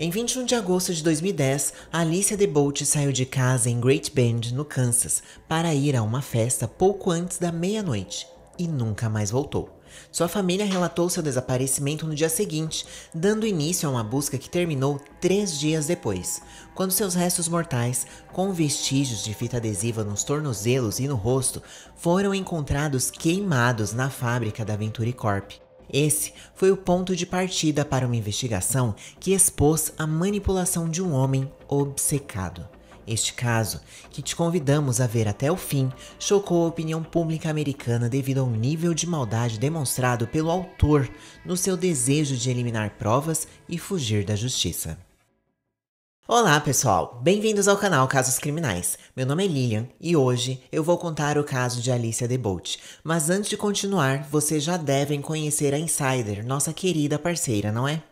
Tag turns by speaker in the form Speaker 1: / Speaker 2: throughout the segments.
Speaker 1: Em 21 de agosto de 2010, Alicia DeBolt saiu de casa em Great Bend, no Kansas, para ir a uma festa pouco antes da meia-noite e nunca mais voltou. Sua família relatou seu desaparecimento no dia seguinte, dando início a uma busca que terminou três dias depois, quando seus restos mortais, com vestígios de fita adesiva nos tornozelos e no rosto, foram encontrados queimados na fábrica da Venturi Corp. Esse foi o ponto de partida para uma investigação que expôs a manipulação de um homem obcecado. Este caso, que te convidamos a ver até o fim, chocou a opinião pública americana devido ao nível de maldade demonstrado pelo autor no seu desejo de eliminar provas e fugir da justiça. Olá pessoal, bem-vindos ao canal Casos Criminais. Meu nome é Lilian e hoje eu vou contar o caso de Alicia Debolt. Mas antes de continuar, vocês já devem conhecer a Insider, nossa querida parceira, não é?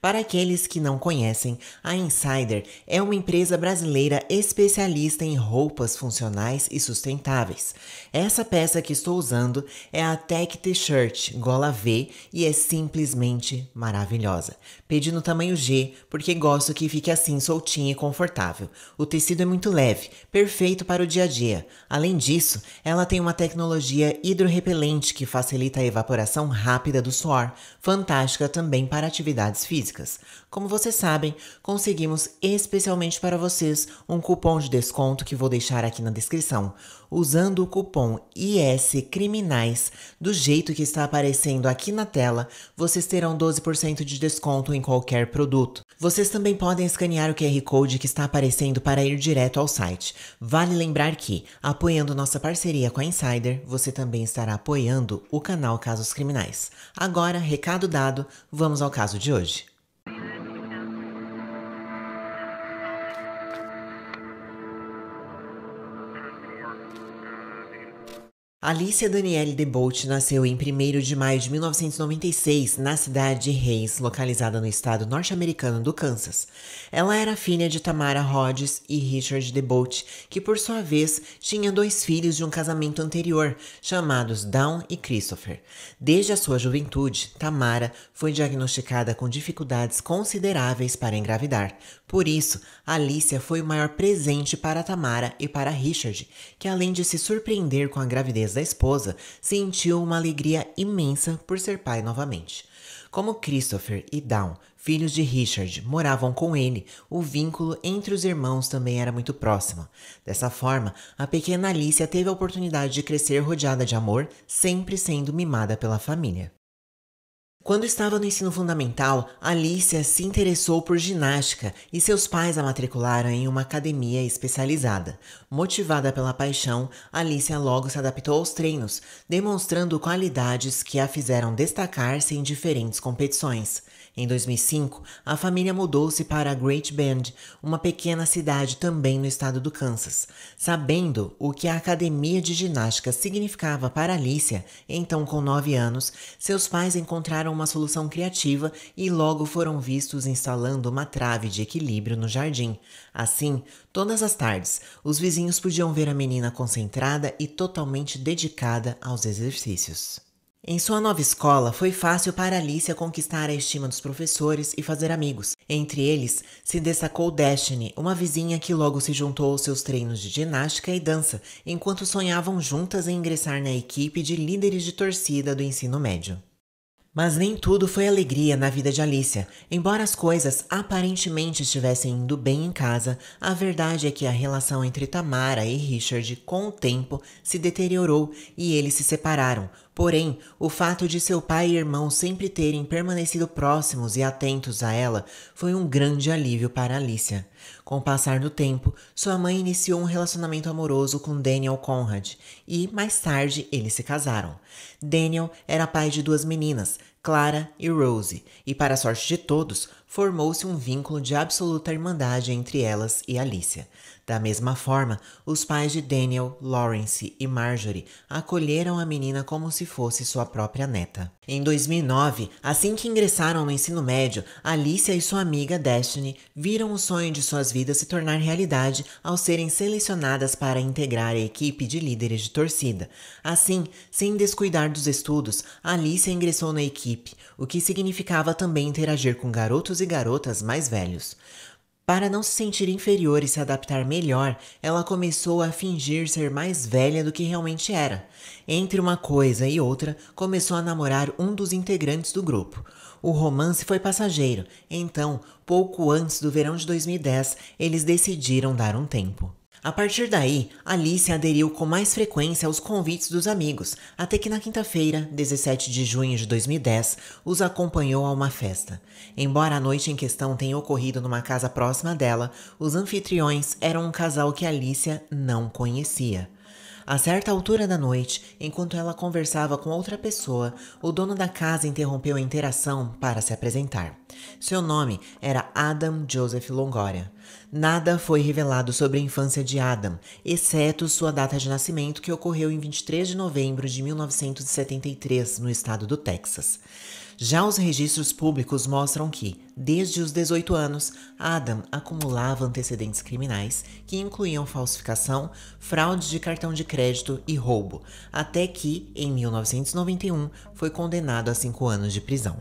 Speaker 1: Para aqueles que não conhecem, a Insider é uma empresa brasileira especialista em roupas funcionais e sustentáveis. Essa peça que estou usando é a Tech T-shirt gola V e é simplesmente maravilhosa. Pedi no tamanho G porque gosto que fique assim soltinha e confortável. O tecido é muito leve, perfeito para o dia a dia. Além disso, ela tem uma tecnologia hidrorrepelente que facilita a evaporação rápida do suor, fantástica também para atividades atividades físicas. Como vocês sabem, conseguimos especialmente para vocês um cupom de desconto que vou deixar aqui na descrição usando o cupom ISCRIMINAIS do jeito que está aparecendo aqui na tela, vocês terão 12% de desconto em qualquer produto. Vocês também podem escanear o QR Code que está aparecendo para ir direto ao site. Vale lembrar que, apoiando nossa parceria com a Insider, você também estará apoiando o canal Casos Criminais. Agora, recado dado, vamos ao caso de hoje. Alicia Danielle DeBolt nasceu em 1 de maio de 1996 na cidade de Reis, localizada no estado norte-americano do Kansas. Ela era filha de Tamara Rhodes e Richard DeBolt, que por sua vez tinha dois filhos de um casamento anterior, chamados Dawn e Christopher. Desde a sua juventude, Tamara foi diagnosticada com dificuldades consideráveis para engravidar. Por isso, Alicia foi o maior presente para Tamara e para Richard, que além de se surpreender com a gravidez da esposa, sentiu uma alegria imensa por ser pai novamente. Como Christopher e Down, filhos de Richard, moravam com ele, o vínculo entre os irmãos também era muito próximo. Dessa forma, a pequena Alicia teve a oportunidade de crescer rodeada de amor, sempre sendo mimada pela família. Quando estava no ensino fundamental, Alicia se interessou por ginástica e seus pais a matricularam em uma academia especializada. Motivada pela paixão, Alicia logo se adaptou aos treinos, demonstrando qualidades que a fizeram destacar-se em diferentes competições. Em 2005, a família mudou-se para Great Bend, uma pequena cidade também no estado do Kansas. Sabendo o que a academia de ginástica significava para Alicia, então com 9 anos, seus pais encontraram uma solução criativa e logo foram vistos instalando uma trave de equilíbrio no jardim. Assim, todas as tardes, os vizinhos podiam ver a menina concentrada e totalmente dedicada aos exercícios. Em sua nova escola, foi fácil para Alicia conquistar a estima dos professores e fazer amigos. Entre eles, se destacou Destiny, uma vizinha que logo se juntou aos seus treinos de ginástica e dança, enquanto sonhavam juntas em ingressar na equipe de líderes de torcida do ensino médio. Mas nem tudo foi alegria na vida de Alicia. Embora as coisas aparentemente estivessem indo bem em casa, a verdade é que a relação entre Tamara e Richard, com o tempo, se deteriorou e eles se separaram, Porém, o fato de seu pai e irmão sempre terem permanecido próximos e atentos a ela foi um grande alívio para Alicia. Com o passar do tempo, sua mãe iniciou um relacionamento amoroso com Daniel Conrad e, mais tarde, eles se casaram. Daniel era pai de duas meninas, Clara e Rose, e, para a sorte de todos, formou-se um vínculo de absoluta irmandade entre elas e Alicia. Da mesma forma, os pais de Daniel, Lawrence e Marjorie acolheram a menina como se fosse sua própria neta. Em 2009, assim que ingressaram no ensino médio, Alicia e sua amiga Destiny viram o sonho de suas vidas se tornar realidade ao serem selecionadas para integrar a equipe de líderes de torcida. Assim, sem descuidar dos estudos, Alicia ingressou na equipe, o que significava também interagir com garotos e garotas mais velhos. Para não se sentir inferior e se adaptar melhor, ela começou a fingir ser mais velha do que realmente era. Entre uma coisa e outra, começou a namorar um dos integrantes do grupo. O romance foi passageiro, então, pouco antes do verão de 2010, eles decidiram dar um tempo. A partir daí, Alice aderiu com mais frequência aos convites dos amigos, até que na quinta-feira, 17 de junho de 2010, os acompanhou a uma festa. Embora a noite em questão tenha ocorrido numa casa próxima dela, os anfitriões eram um casal que Alicia não conhecia. A certa altura da noite, enquanto ela conversava com outra pessoa, o dono da casa interrompeu a interação para se apresentar. Seu nome era Adam Joseph Longoria. Nada foi revelado sobre a infância de Adam, exceto sua data de nascimento, que ocorreu em 23 de novembro de 1973, no estado do Texas. Já os registros públicos mostram que, desde os 18 anos, Adam acumulava antecedentes criminais que incluíam falsificação, fraude de cartão de crédito e roubo, até que, em 1991, foi condenado a cinco anos de prisão.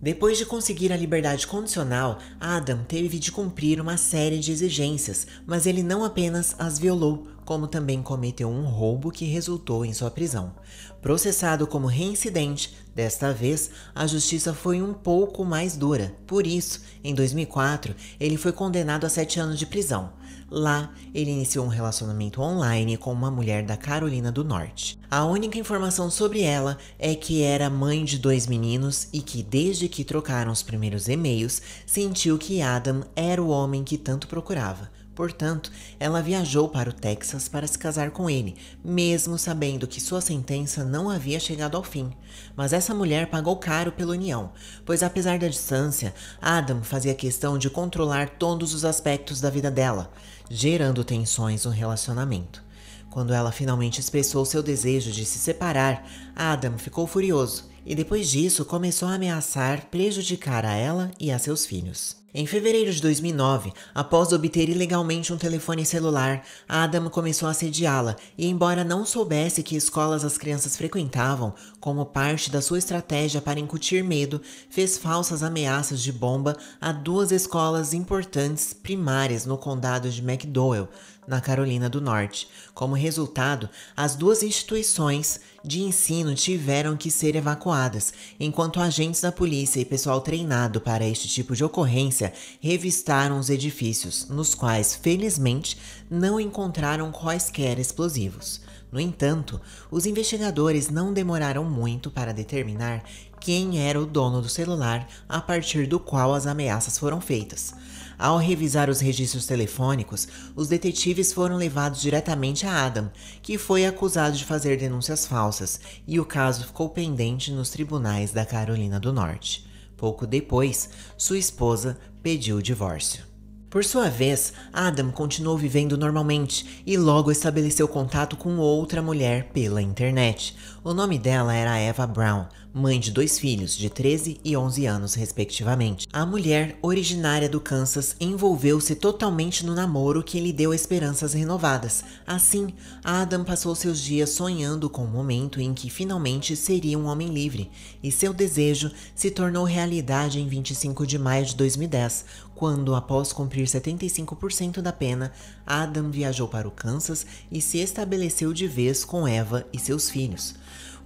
Speaker 1: Depois de conseguir a liberdade condicional, Adam teve de cumprir uma série de exigências, mas ele não apenas as violou, como também cometeu um roubo que resultou em sua prisão. Processado como reincidente, desta vez a justiça foi um pouco mais dura. Por isso, em 2004, ele foi condenado a sete anos de prisão. Lá, ele iniciou um relacionamento online com uma mulher da Carolina do Norte. A única informação sobre ela é que era mãe de dois meninos e que, desde que trocaram os primeiros e-mails, sentiu que Adam era o homem que tanto procurava. Portanto, ela viajou para o Texas para se casar com ele, mesmo sabendo que sua sentença não havia chegado ao fim. Mas essa mulher pagou caro pela união, pois apesar da distância, Adam fazia questão de controlar todos os aspectos da vida dela gerando tensões no relacionamento. Quando ela finalmente expressou seu desejo de se separar, Adam ficou furioso e depois disso começou a ameaçar prejudicar a ela e a seus filhos. Em fevereiro de 2009, após obter ilegalmente um telefone celular, Adam começou a assediá-la e, embora não soubesse que escolas as crianças frequentavam, como parte da sua estratégia para incutir medo, fez falsas ameaças de bomba a duas escolas importantes primárias no condado de McDowell, na Carolina do Norte. Como resultado, as duas instituições de ensino tiveram que ser evacuadas, enquanto agentes da polícia e pessoal treinado para este tipo de ocorrência revistaram os edifícios, nos quais, felizmente, não encontraram quaisquer explosivos. No entanto, os investigadores não demoraram muito para determinar quem era o dono do celular a partir do qual as ameaças foram feitas. Ao revisar os registros telefônicos, os detetives foram levados diretamente a Adam, que foi acusado de fazer denúncias falsas, e o caso ficou pendente nos tribunais da Carolina do Norte. Pouco depois, sua esposa pediu o divórcio. Por sua vez, Adam continuou vivendo normalmente e logo estabeleceu contato com outra mulher pela internet, o nome dela era Eva Brown, mãe de dois filhos de 13 e 11 anos, respectivamente. A mulher, originária do Kansas, envolveu-se totalmente no namoro que lhe deu esperanças renovadas. Assim, Adam passou seus dias sonhando com o momento em que finalmente seria um homem livre, e seu desejo se tornou realidade em 25 de maio de 2010, quando, após cumprir 75% da pena, Adam viajou para o Kansas e se estabeleceu de vez com Eva e seus filhos.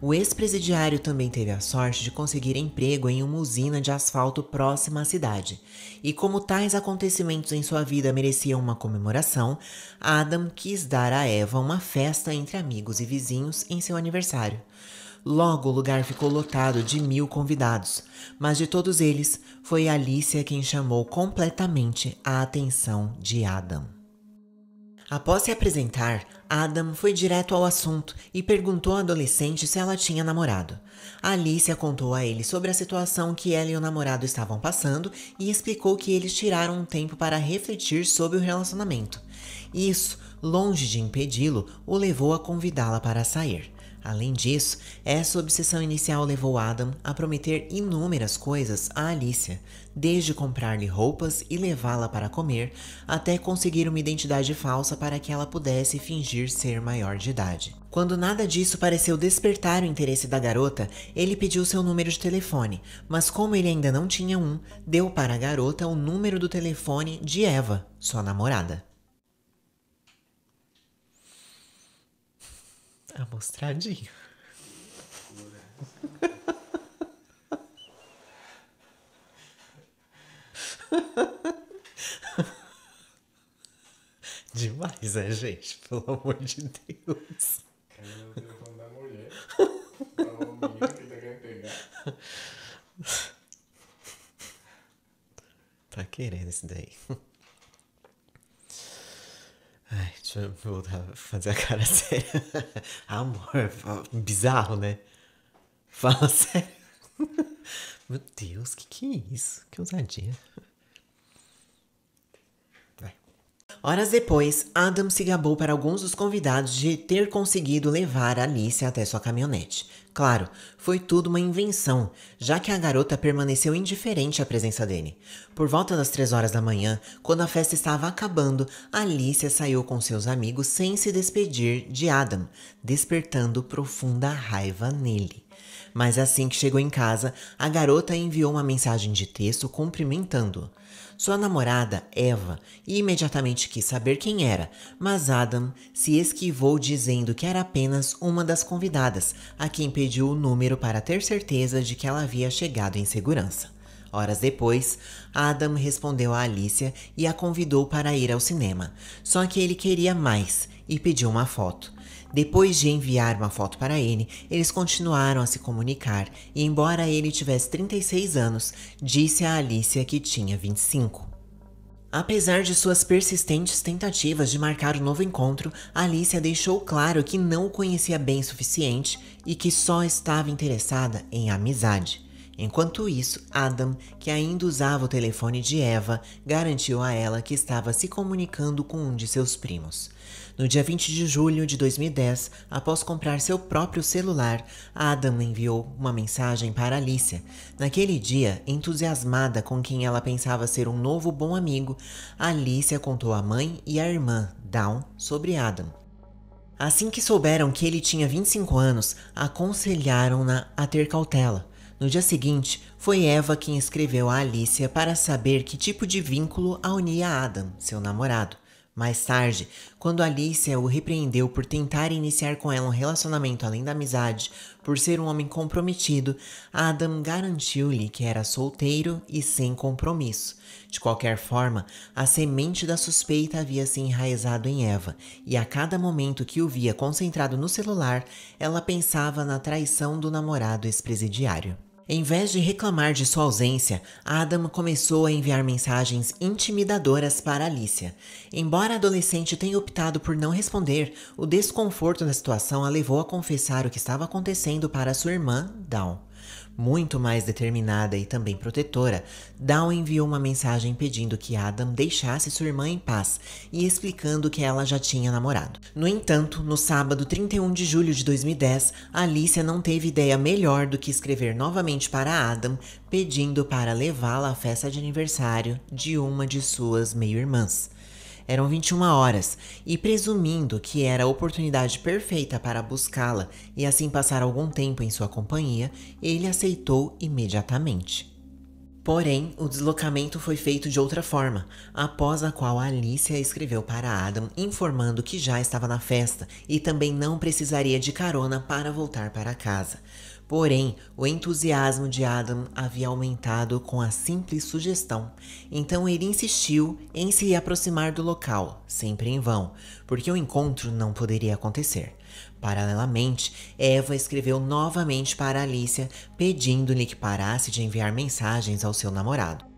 Speaker 1: O ex-presidiário também teve a sorte de conseguir emprego em uma usina de asfalto próxima à cidade, e como tais acontecimentos em sua vida mereciam uma comemoração, Adam quis dar a Eva uma festa entre amigos e vizinhos em seu aniversário. Logo, o lugar ficou lotado de mil convidados, mas de todos eles, foi Alicia quem chamou completamente a atenção de Adam. Após se apresentar, Adam foi direto ao assunto e perguntou à adolescente se ela tinha namorado. Alicia contou a ele sobre a situação que ela e o namorado estavam passando e explicou que eles tiraram um tempo para refletir sobre o relacionamento. Isso, longe de impedi-lo, o levou a convidá-la para sair. Além disso, essa obsessão inicial levou Adam a prometer inúmeras coisas a Alicia, desde comprar-lhe roupas e levá-la para comer, até conseguir uma identidade falsa para que ela pudesse fingir ser maior de idade. Quando nada disso pareceu despertar o interesse da garota, ele pediu seu número de telefone, mas como ele ainda não tinha um, deu para a garota o número do telefone de Eva, sua namorada. mostradinho Demais, é, gente? Pelo amor de Deus. Tá querendo esse daí. Ai, deixa eu voltar a fazer a cara séria. Amor, bizarro, né? Fala sério. Meu Deus, que que é isso? Que ousadia. Horas depois, Adam se gabou para alguns dos convidados de ter conseguido levar Alice até sua caminhonete. Claro, foi tudo uma invenção, já que a garota permaneceu indiferente à presença dele. Por volta das três horas da manhã, quando a festa estava acabando, Alicia saiu com seus amigos sem se despedir de Adam, despertando profunda raiva nele. Mas assim que chegou em casa, a garota enviou uma mensagem de texto cumprimentando-o. Sua namorada, Eva, imediatamente quis saber quem era, mas Adam se esquivou dizendo que era apenas uma das convidadas, a quem pediu o número para ter certeza de que ela havia chegado em segurança. Horas depois, Adam respondeu a Alicia e a convidou para ir ao cinema. Só que ele queria mais e pediu uma foto. Depois de enviar uma foto para ele, eles continuaram a se comunicar e, embora ele tivesse 36 anos, disse a Alicia que tinha 25. Apesar de suas persistentes tentativas de marcar o um novo encontro, Alicia deixou claro que não o conhecia bem o suficiente e que só estava interessada em amizade. Enquanto isso, Adam, que ainda usava o telefone de Eva, garantiu a ela que estava se comunicando com um de seus primos. No dia 20 de julho de 2010, após comprar seu próprio celular, Adam enviou uma mensagem para Alicia. Naquele dia, entusiasmada com quem ela pensava ser um novo bom amigo, Alicia contou à mãe e à irmã, Dawn, sobre Adam. Assim que souberam que ele tinha 25 anos, aconselharam-na a ter cautela. No dia seguinte, foi Eva quem escreveu a Alicia para saber que tipo de vínculo a unia Adam, seu namorado. Mais tarde, quando Alicia o repreendeu por tentar iniciar com ela um relacionamento além da amizade, por ser um homem comprometido, Adam garantiu-lhe que era solteiro e sem compromisso. De qualquer forma, a semente da suspeita havia se enraizado em Eva, e a cada momento que o via concentrado no celular, ela pensava na traição do namorado ex-presidiário. Em vez de reclamar de sua ausência, Adam começou a enviar mensagens intimidadoras para Alicia. Embora a adolescente tenha optado por não responder, o desconforto da situação a levou a confessar o que estava acontecendo para sua irmã, Dawn muito mais determinada e também protetora, Dawn enviou uma mensagem pedindo que Adam deixasse sua irmã em paz e explicando que ela já tinha namorado. No entanto, no sábado 31 de julho de 2010, Alicia não teve ideia melhor do que escrever novamente para Adam pedindo para levá-la à festa de aniversário de uma de suas meio-irmãs. Eram 21 horas, e presumindo que era a oportunidade perfeita para buscá-la e assim passar algum tempo em sua companhia, ele aceitou imediatamente. Porém, o deslocamento foi feito de outra forma, após a qual Alicia escreveu para Adam informando que já estava na festa e também não precisaria de carona para voltar para casa. Porém, o entusiasmo de Adam havia aumentado com a simples sugestão, então ele insistiu em se aproximar do local, sempre em vão, porque o encontro não poderia acontecer. Paralelamente, Eva escreveu novamente para Alicia, pedindo-lhe que parasse de enviar mensagens ao seu namorado.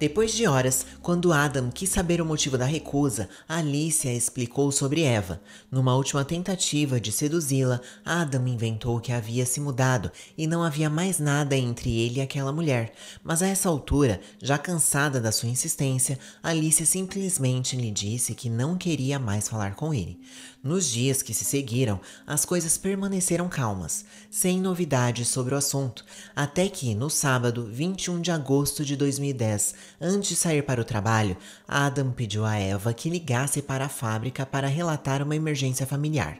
Speaker 1: Depois de horas, quando Adam quis saber o motivo da recusa, Alicia explicou sobre Eva. Numa última tentativa de seduzi-la, Adam inventou que havia se mudado e não havia mais nada entre ele e aquela mulher. Mas a essa altura, já cansada da sua insistência, Alicia simplesmente lhe disse que não queria mais falar com ele. Nos dias que se seguiram, as coisas permaneceram calmas, sem novidades sobre o assunto, até que, no sábado 21 de agosto de 2010, antes de sair para o trabalho, Adam pediu a Eva que ligasse para a fábrica para relatar uma emergência familiar.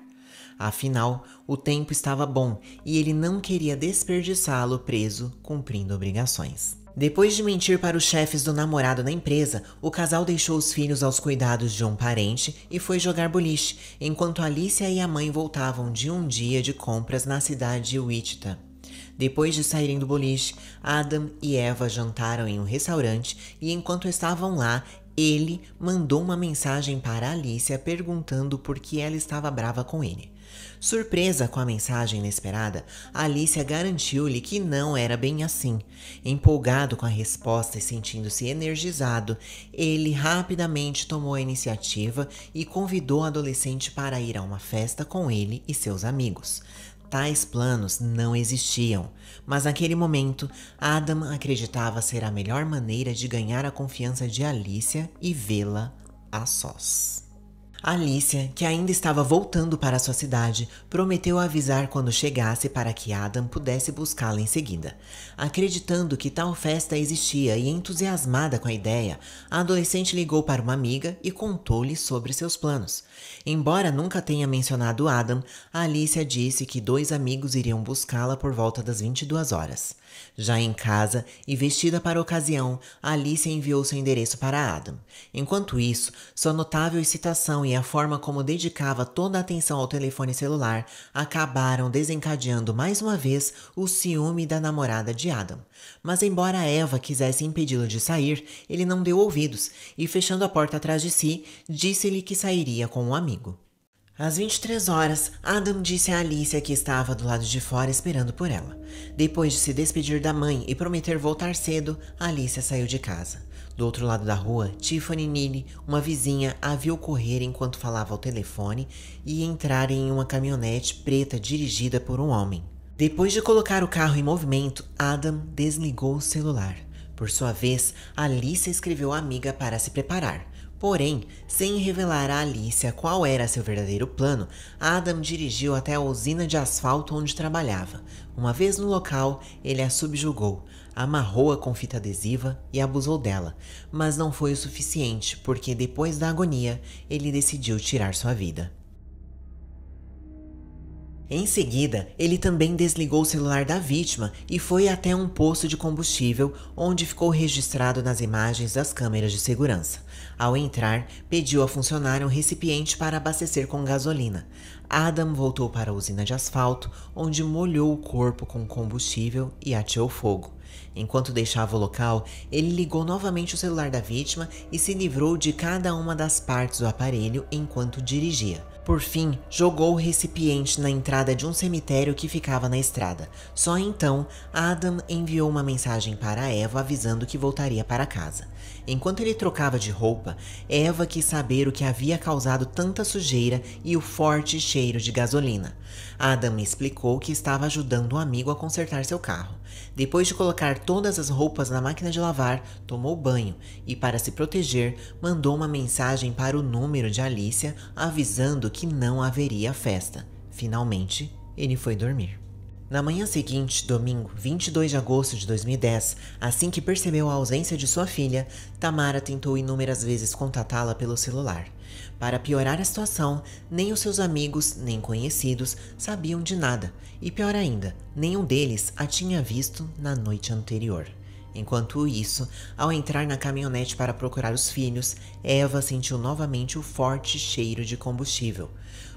Speaker 1: Afinal, o tempo estava bom e ele não queria desperdiçá-lo preso cumprindo obrigações. Depois de mentir para os chefes do namorado na empresa, o casal deixou os filhos aos cuidados de um parente e foi jogar boliche, enquanto Alicia e a mãe voltavam de um dia de compras na cidade de Wichita. Depois de saírem do boliche, Adam e Eva jantaram em um restaurante e enquanto estavam lá, ele mandou uma mensagem para Alicia perguntando por que ela estava brava com ele. Surpresa com a mensagem inesperada, Alicia garantiu-lhe que não era bem assim. Empolgado com a resposta e sentindo-se energizado, ele rapidamente tomou a iniciativa e convidou a adolescente para ir a uma festa com ele e seus amigos. Tais planos não existiam, mas naquele momento, Adam acreditava ser a melhor maneira de ganhar a confiança de Alicia e vê-la a sós. Alicia, que ainda estava voltando para sua cidade, prometeu avisar quando chegasse para que Adam pudesse buscá-la em seguida. Acreditando que tal festa existia e entusiasmada com a ideia, a adolescente ligou para uma amiga e contou-lhe sobre seus planos. Embora nunca tenha mencionado Adam, a Alicia disse que dois amigos iriam buscá-la por volta das 22 horas. Já em casa e vestida para a ocasião, a Alicia enviou seu endereço para Adam. Enquanto isso, sua notável excitação e a forma como dedicava toda a atenção ao telefone celular acabaram desencadeando mais uma vez o ciúme da namorada de Adam. Mas embora Eva quisesse impedi-lo de sair, ele não deu ouvidos e, fechando a porta atrás de si, disse-lhe que sairia com um amigo. Às 23 horas, Adam disse a Alicia que estava do lado de fora esperando por ela. Depois de se despedir da mãe e prometer voltar cedo, Alicia saiu de casa. Do outro lado da rua, Tiffany Neely, uma vizinha, a viu correr enquanto falava ao telefone e entrar em uma caminhonete preta dirigida por um homem. Depois de colocar o carro em movimento, Adam desligou o celular. Por sua vez, Alicia escreveu à amiga para se preparar Porém, sem revelar a Alicia qual era seu verdadeiro plano, Adam dirigiu até a usina de asfalto onde trabalhava. Uma vez no local, ele a subjugou, amarrou-a com fita adesiva e abusou dela, mas não foi o suficiente porque depois da agonia, ele decidiu tirar sua vida. Em seguida, ele também desligou o celular da vítima e foi até um posto de combustível, onde ficou registrado nas imagens das câmeras de segurança. Ao entrar, pediu à funcionária um recipiente para abastecer com gasolina. Adam voltou para a usina de asfalto, onde molhou o corpo com combustível e ateou fogo. Enquanto deixava o local, ele ligou novamente o celular da vítima e se livrou de cada uma das partes do aparelho enquanto dirigia. Por fim, jogou o recipiente na entrada de um cemitério que ficava na estrada. Só então, Adam enviou uma mensagem para Eva avisando que voltaria para casa. Enquanto ele trocava de roupa, Eva quis saber o que havia causado tanta sujeira e o forte cheiro de gasolina. Adam explicou que estava ajudando um amigo a consertar seu carro. Depois de colocar todas as roupas na máquina de lavar, tomou banho e, para se proteger, mandou uma mensagem para o número de Alicia avisando que não haveria festa. Finalmente, ele foi dormir. Na manhã seguinte, domingo 22 de agosto de 2010, assim que percebeu a ausência de sua filha, Tamara tentou inúmeras vezes contatá-la pelo celular. Para piorar a situação, nem os seus amigos, nem conhecidos sabiam de nada, e pior ainda, nenhum deles a tinha visto na noite anterior. Enquanto isso, ao entrar na caminhonete para procurar os filhos, Eva sentiu novamente o forte cheiro de combustível.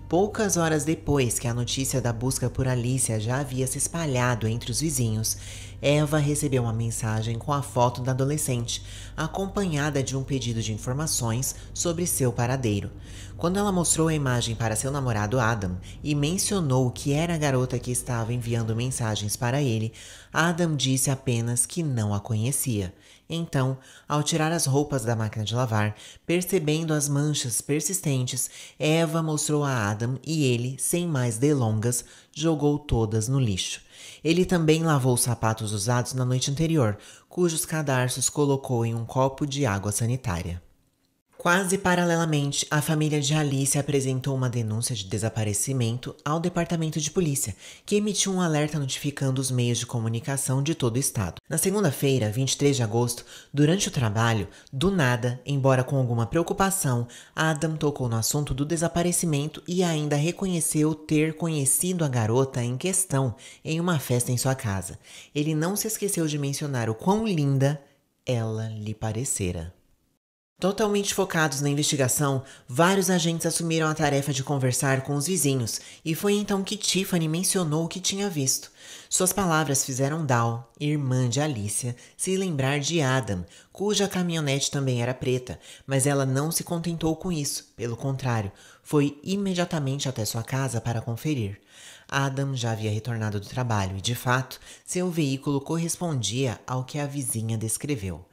Speaker 1: Poucas horas depois que a notícia da busca por Alicia já havia se espalhado entre os vizinhos, Eva recebeu uma mensagem com a foto da adolescente, acompanhada de um pedido de informações sobre seu paradeiro. Quando ela mostrou a imagem para seu namorado Adam e mencionou que era a garota que estava enviando mensagens para ele, Adam disse apenas que não a conhecia. Então, ao tirar as roupas da máquina de lavar, percebendo as manchas persistentes, Eva mostrou a Adam e ele, sem mais delongas, jogou todas no lixo. Ele também lavou os sapatos usados na noite anterior, cujos cadarços colocou em um copo de água sanitária. Quase paralelamente, a família de Alice apresentou uma denúncia de desaparecimento ao Departamento de Polícia, que emitiu um alerta notificando os meios de comunicação de todo o estado. Na segunda-feira, 23 de agosto, durante o trabalho, do nada, embora com alguma preocupação, Adam tocou no assunto do desaparecimento e ainda reconheceu ter conhecido a garota em questão em uma festa em sua casa. Ele não se esqueceu de mencionar o quão linda ela lhe parecera. Totalmente focados na investigação, vários agentes assumiram a tarefa de conversar com os vizinhos, e foi então que Tiffany mencionou o que tinha visto. Suas palavras fizeram Dal, irmã de Alicia, se lembrar de Adam, cuja caminhonete também era preta, mas ela não se contentou com isso, pelo contrário, foi imediatamente até sua casa para conferir. Adam já havia retornado do trabalho e, de fato, seu veículo correspondia ao que a vizinha descreveu.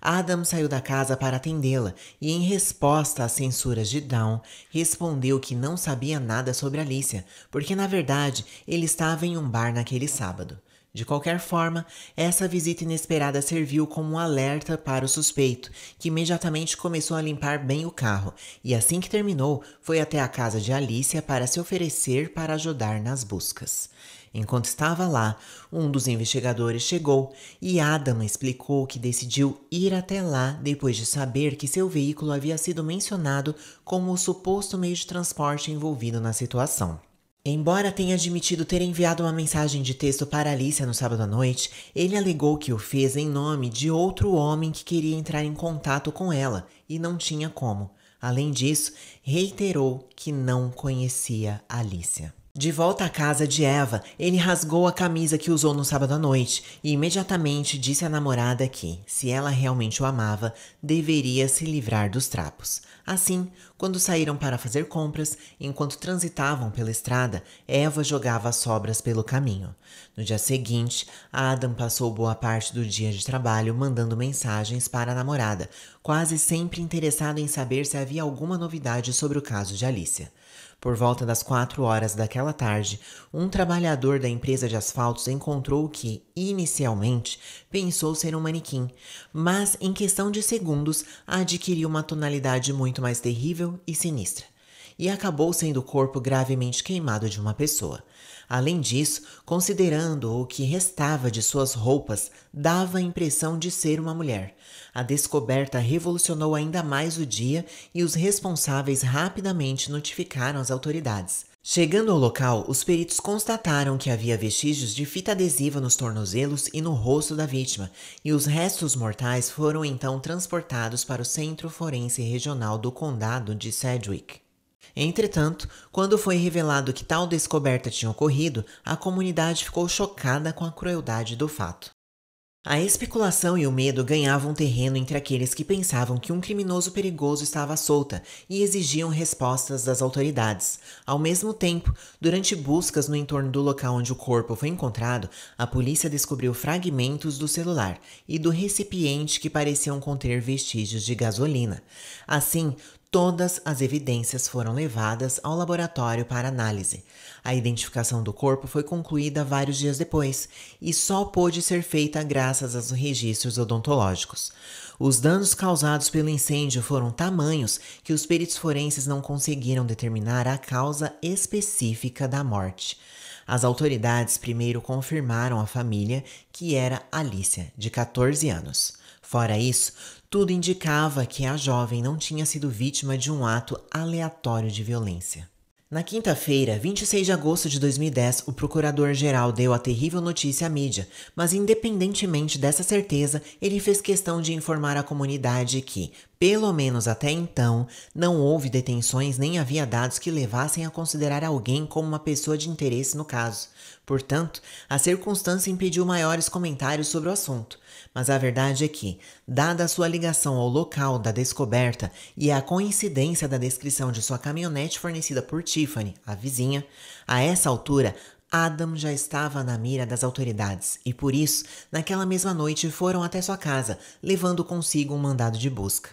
Speaker 1: Adam saiu da casa para atendê-la e, em resposta às censuras de Dawn, respondeu que não sabia nada sobre Alicia, porque na verdade ele estava em um bar naquele sábado. De qualquer forma, essa visita inesperada serviu como um alerta para o suspeito, que imediatamente começou a limpar bem o carro, e assim que terminou, foi até a casa de Alicia para se oferecer para ajudar nas buscas. Enquanto estava lá, um dos investigadores chegou e Adam explicou que decidiu ir até lá depois de saber que seu veículo havia sido mencionado como o suposto meio de transporte envolvido na situação. Embora tenha admitido ter enviado uma mensagem de texto para Alicia no sábado à noite, ele alegou que o fez em nome de outro homem que queria entrar em contato com ela e não tinha como. Além disso, reiterou que não conhecia Alicia. De volta à casa de Eva, ele rasgou a camisa que usou no sábado à noite e imediatamente disse à namorada que, se ela realmente o amava, deveria se livrar dos trapos. Assim, quando saíram para fazer compras, enquanto transitavam pela estrada, Eva jogava as sobras pelo caminho. No dia seguinte, Adam passou boa parte do dia de trabalho mandando mensagens para a namorada, quase sempre interessado em saber se havia alguma novidade sobre o caso de Alicia. Por volta das quatro horas daquela tarde, um trabalhador da empresa de asfaltos encontrou o que, inicialmente, pensou ser um manequim, mas em questão de segundos adquiriu uma tonalidade muito mais terrível e sinistra, e acabou sendo o corpo gravemente queimado de uma pessoa. Além disso, considerando o que restava de suas roupas, dava a impressão de ser uma mulher. A descoberta revolucionou ainda mais o dia e os responsáveis rapidamente notificaram as autoridades. Chegando ao local, os peritos constataram que havia vestígios de fita adesiva nos tornozelos e no rosto da vítima, e os restos mortais foram então transportados para o Centro Forense Regional do Condado de Sedgwick. Entretanto, quando foi revelado que tal descoberta tinha ocorrido, a comunidade ficou chocada com a crueldade do fato. A especulação e o medo ganhavam terreno entre aqueles que pensavam que um criminoso perigoso estava à solta e exigiam respostas das autoridades. Ao mesmo tempo, durante buscas no entorno do local onde o corpo foi encontrado, a polícia descobriu fragmentos do celular e do recipiente que pareciam conter vestígios de gasolina. Assim, Todas as evidências foram levadas ao laboratório para análise. A identificação do corpo foi concluída vários dias depois e só pôde ser feita graças aos registros odontológicos. Os danos causados pelo incêndio foram tamanhos que os peritos forenses não conseguiram determinar a causa específica da morte. As autoridades primeiro confirmaram à família que era Alicia, de 14 anos. Fora isso, tudo indicava que a jovem não tinha sido vítima de um ato aleatório de violência. Na quinta-feira, 26 de agosto de 2010, o procurador-geral deu a terrível notícia à mídia, mas independentemente dessa certeza, ele fez questão de informar a comunidade que, pelo menos até então, não houve detenções nem havia dados que levassem a considerar alguém como uma pessoa de interesse no caso. Portanto, a circunstância impediu maiores comentários sobre o assunto. Mas a verdade é que, dada a sua ligação ao local da descoberta e a coincidência da descrição de sua caminhonete fornecida por Tiffany, a vizinha, a essa altura Adam já estava na mira das autoridades e por isso, naquela mesma noite, foram até sua casa, levando consigo um mandado de busca.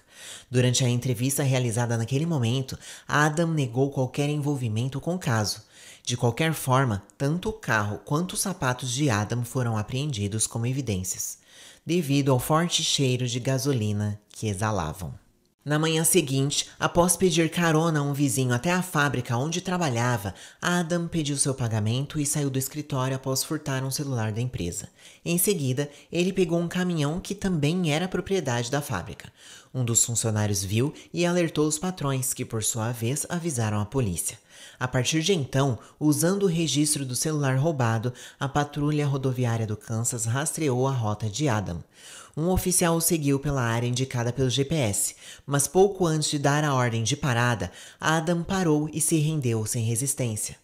Speaker 1: Durante a entrevista realizada naquele momento, Adam negou qualquer envolvimento com o caso. De qualquer forma, tanto o carro quanto os sapatos de Adam foram apreendidos como evidências devido ao forte cheiro de gasolina que exalavam. Na manhã seguinte, após pedir carona a um vizinho até a fábrica onde trabalhava, Adam pediu seu pagamento e saiu do escritório após furtar um celular da empresa. Em seguida, ele pegou um caminhão que também era propriedade da fábrica. Um dos funcionários viu e alertou os patrões, que por sua vez avisaram a polícia. A partir de então, usando o registro do celular roubado, a patrulha rodoviária do Kansas rastreou a rota de Adam. Um oficial o seguiu pela área indicada pelo GPS, mas pouco antes de dar a ordem de parada, Adam parou e se rendeu sem resistência.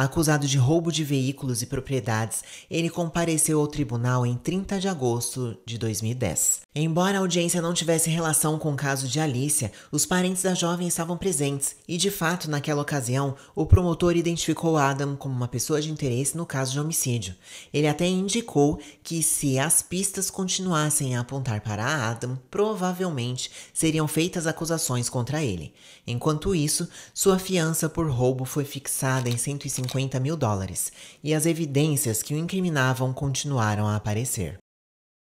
Speaker 1: Acusado de roubo de veículos e propriedades, ele compareceu ao tribunal em 30 de agosto de 2010. Embora a audiência não tivesse relação com o caso de Alicia, os parentes da jovem estavam presentes e, de fato, naquela ocasião, o promotor identificou Adam como uma pessoa de interesse no caso de homicídio. Ele até indicou que, se as pistas continuassem a apontar para Adam, provavelmente seriam feitas acusações contra ele. Enquanto isso, sua fiança por roubo foi fixada em 150 50 mil dólares, e as evidências que o incriminavam continuaram a aparecer.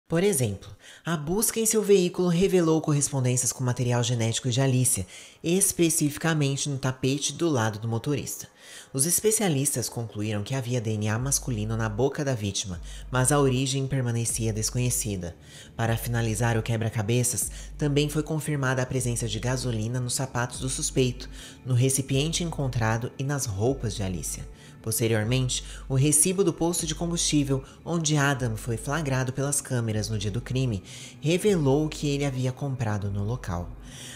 Speaker 1: Por exemplo, a busca em seu veículo revelou correspondências com material genético de Alicia, especificamente no tapete do lado do motorista. Os especialistas concluíram que havia DNA masculino na boca da vítima, mas a origem permanecia desconhecida. Para finalizar o quebra-cabeças, também foi confirmada a presença de gasolina nos sapatos do suspeito, no recipiente encontrado e nas roupas de Alicia. Posteriormente, o recibo do posto de combustível onde Adam foi flagrado pelas câmeras no dia do crime revelou o que ele havia comprado no local.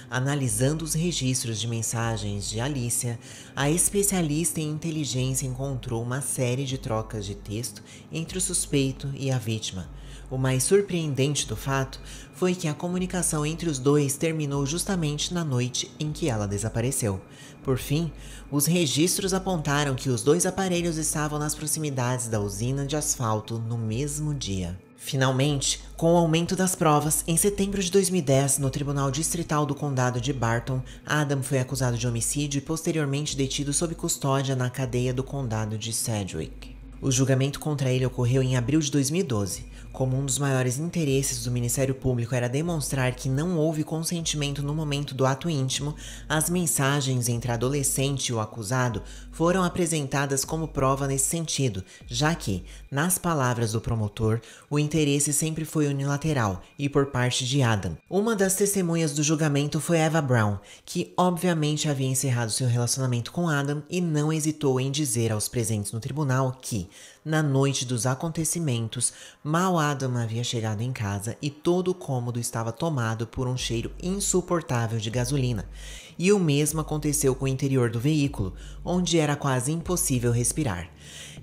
Speaker 1: Analisando os registros de mensagens de Alicia, a especialista em inteligência encontrou uma série de trocas de texto entre o suspeito e a vítima. O mais surpreendente do fato foi que a comunicação entre os dois terminou justamente na noite em que ela desapareceu. Por fim, os registros apontaram que os dois aparelhos estavam nas proximidades da usina de asfalto no mesmo dia. Finalmente, com o aumento das provas, em setembro de 2010, no Tribunal Distrital do Condado de Barton, Adam foi acusado de homicídio e posteriormente detido sob custódia na cadeia do Condado de Sedgwick. O julgamento contra ele ocorreu em abril de 2012. Como um dos maiores interesses do Ministério Público era demonstrar que não houve consentimento no momento do ato íntimo, as mensagens entre a adolescente e o acusado foram apresentadas como prova nesse sentido, já que, nas palavras do promotor, o interesse sempre foi unilateral e por parte de Adam. Uma das testemunhas do julgamento foi Eva Brown, que obviamente havia encerrado seu relacionamento com Adam e não hesitou em dizer aos presentes no tribunal que, na noite dos acontecimentos, mal Adam havia chegado em casa e todo o cômodo estava tomado por um cheiro insuportável de gasolina. E o mesmo aconteceu com o interior do veículo, onde era quase impossível respirar.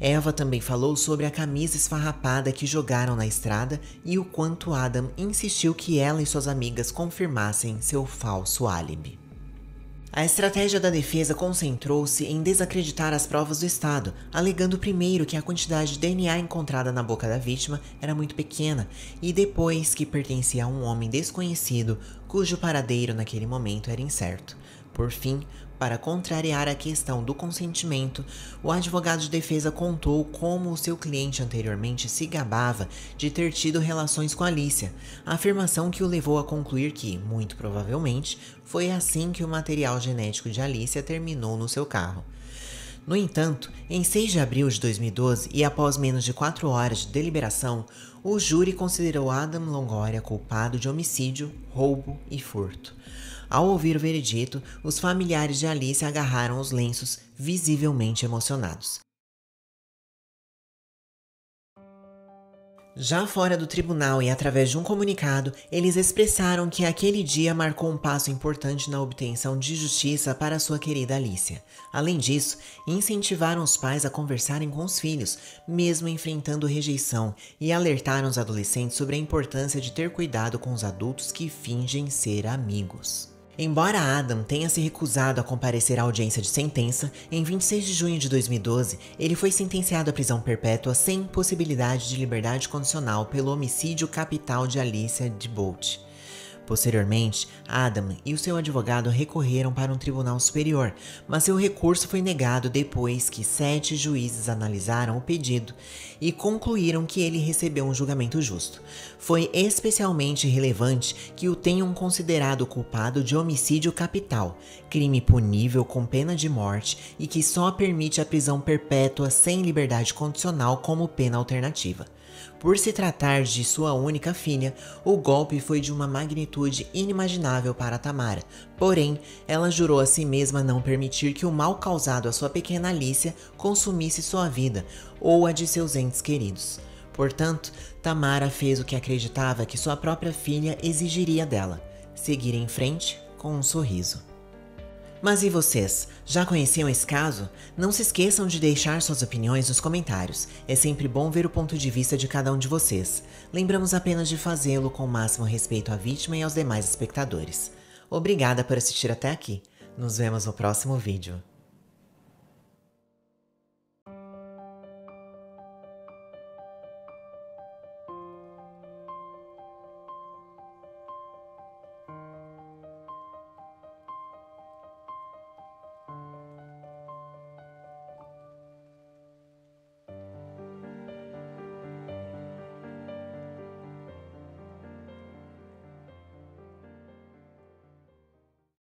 Speaker 1: Eva também falou sobre a camisa esfarrapada que jogaram na estrada e o quanto Adam insistiu que ela e suas amigas confirmassem seu falso álibi. A estratégia da defesa concentrou-se em desacreditar as provas do Estado, alegando primeiro que a quantidade de DNA encontrada na boca da vítima era muito pequena e depois que pertencia a um homem desconhecido cujo paradeiro naquele momento era incerto. Por fim, para contrariar a questão do consentimento, o advogado de defesa contou como o seu cliente anteriormente se gabava de ter tido relações com Alicia, afirmação que o levou a concluir que, muito provavelmente, foi assim que o material genético de Alicia terminou no seu carro. No entanto, em 6 de abril de 2012 e após menos de 4 horas de deliberação, o júri considerou Adam Longoria culpado de homicídio, roubo e furto. Ao ouvir o veredito, os familiares de Alice agarraram os lenços, visivelmente emocionados. Já fora do tribunal e através de um comunicado, eles expressaram que aquele dia marcou um passo importante na obtenção de justiça para sua querida Alicia. Além disso, incentivaram os pais a conversarem com os filhos, mesmo enfrentando rejeição, e alertaram os adolescentes sobre a importância de ter cuidado com os adultos que fingem ser amigos. Embora Adam tenha se recusado a comparecer à audiência de sentença, em 26 de junho de 2012, ele foi sentenciado à prisão perpétua sem possibilidade de liberdade condicional pelo homicídio capital de Alicia de Bolt. Posteriormente, Adam e o seu advogado recorreram para um tribunal superior, mas seu recurso foi negado depois que sete juízes analisaram o pedido e concluíram que ele recebeu um julgamento justo. Foi especialmente relevante que o tenham considerado culpado de homicídio capital, crime punível com pena de morte e que só permite a prisão perpétua sem liberdade condicional como pena alternativa. Por se tratar de sua única filha, o golpe foi de uma magnitude inimaginável para Tamara. Porém, ela jurou a si mesma não permitir que o mal causado a sua pequena Alicia consumisse sua vida ou a de seus entes queridos. Portanto, Tamara fez o que acreditava que sua própria filha exigiria dela: seguir em frente com um sorriso. Mas e vocês? Já conheciam esse caso? Não se esqueçam de deixar suas opiniões nos comentários. É sempre bom ver o ponto de vista de cada um de vocês. Lembramos apenas de fazê-lo com o máximo respeito à vítima e aos demais espectadores. Obrigada por assistir até aqui. Nos vemos no próximo vídeo.